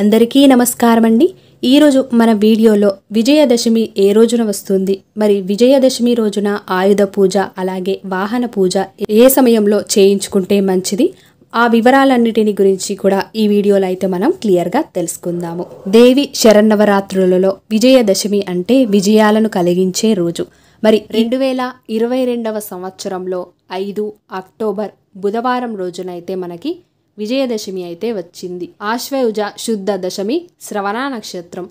అందరికీ నమస్కారం అండి ఈరోజు మన వీడియోలో విజయదశమి ఏ రోజున వస్తుంది మరి విజయదశమి రోజున ఆయుధ పూజ అలాగే వాహన పూజ ఏ సమయంలో చేయించుకుంటే మంచిది ఆ వివరాలన్నిటిని గురించి కూడా ఈ వీడియోలో అయితే మనం క్లియర్గా తెలుసుకుందాము దేవి శరన్నవరాత్రులలో విజయదశమి అంటే విజయాలను కలిగించే రోజు మరి రెండు వేల ఇరవై రెండవ సంవత్సరంలో ఐదు అక్టోబర్ బుధవారం రోజునైతే మనకి విజయదశమి అయితే వచ్చింది ఆశ్వయుజ శుద్ధ దశమి శ్రవణ నక్షత్రం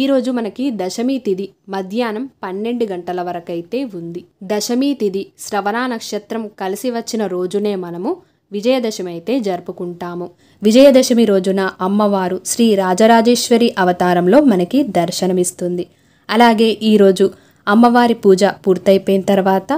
ఈరోజు మనకి దశమి తిది మధ్యాహ్నం పన్నెండు గంటల వరకైతే ఉంది దశమి తిది శ్రవణ నక్షత్రం కలిసి వచ్చిన రోజునే మనము విజయదశమి అయితే జరుపుకుంటాము విజయదశమి రోజున అమ్మవారు శ్రీ రాజరాజేశ్వరి అవతారంలో మనకి దర్శనమిస్తుంది అలాగే ఈరోజు అమ్మవారి పూజ పూర్తయిపోయిన తర్వాత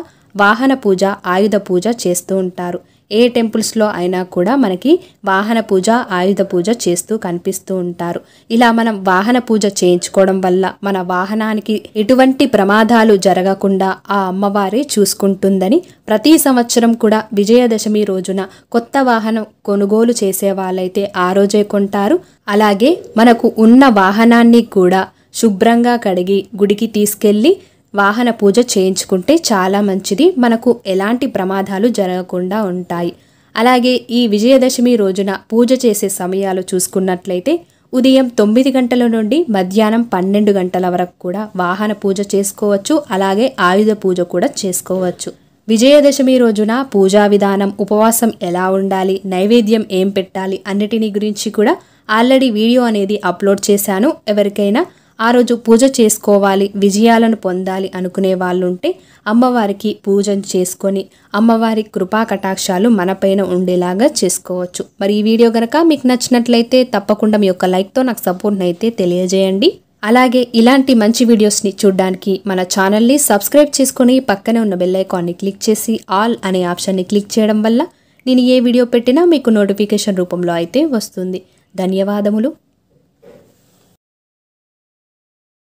వాహన పూజ ఆయుధ పూజ చేస్తూ ఉంటారు ఏ టెంపుల్స్లో అయినా కూడా మనకి వాహన పూజ ఆయుధ పూజ చేస్తూ కనిపిస్తూ ఉంటారు ఇలా మనం వాహన పూజ చేయించుకోవడం వల్ల మన వాహనానికి ఎటువంటి ప్రమాదాలు జరగకుండా ఆ అమ్మవారే చూసుకుంటుందని ప్రతి సంవత్సరం కూడా విజయదశమి రోజున కొత్త వాహనం కొనుగోలు చేసే వాళ్ళైతే ఆ రోజే కొంటారు అలాగే మనకు ఉన్న వాహనాన్ని కూడా శుభ్రంగా కడిగి గుడికి తీసుకెళ్ళి వాహన పూజ చేయించుకుంటే చాలా మంచిది మనకు ఎలాంటి ప్రమాదాలు జరగకుండా ఉంటాయి అలాగే ఈ విజయదశమి రోజున పూజ చేసే సమయాలు చూసుకున్నట్లయితే ఉదయం తొమ్మిది గంటల నుండి మధ్యాహ్నం పన్నెండు గంటల వరకు కూడా వాహన పూజ చేసుకోవచ్చు అలాగే ఆయుధ పూజ కూడా చేసుకోవచ్చు విజయదశమి రోజున పూజా విధానం ఉపవాసం ఎలా ఉండాలి నైవేద్యం ఏం పెట్టాలి అన్నిటిని గురించి కూడా ఆల్రెడీ వీడియో అనేది అప్లోడ్ చేశాను ఎవరికైనా ఆ రోజు పూజ చేసుకోవాలి విజయాలను పొందాలి అనుకునే వాళ్ళుంటే అమ్మవారికి పూజ చేసుకొని అమ్మవారి కృపా కటాక్షాలు మనపైన ఉండేలాగా చేసుకోవచ్చు మరి ఈ వీడియో గనక మీకు నచ్చినట్లయితే తప్పకుండా మీ యొక్క లైక్తో నాకు సపోర్ట్ని అయితే తెలియజేయండి అలాగే ఇలాంటి మంచి వీడియోస్ని చూడడానికి మన ఛానల్ని సబ్స్క్రైబ్ చేసుకొని పక్కనే ఉన్న బెల్ ఐకాన్ని క్లిక్ చేసి ఆల్ అనే ఆప్షన్ని క్లిక్ చేయడం వల్ల నేను ఏ వీడియో పెట్టినా మీకు నోటిఫికేషన్ రూపంలో అయితే వస్తుంది ధన్యవాదములు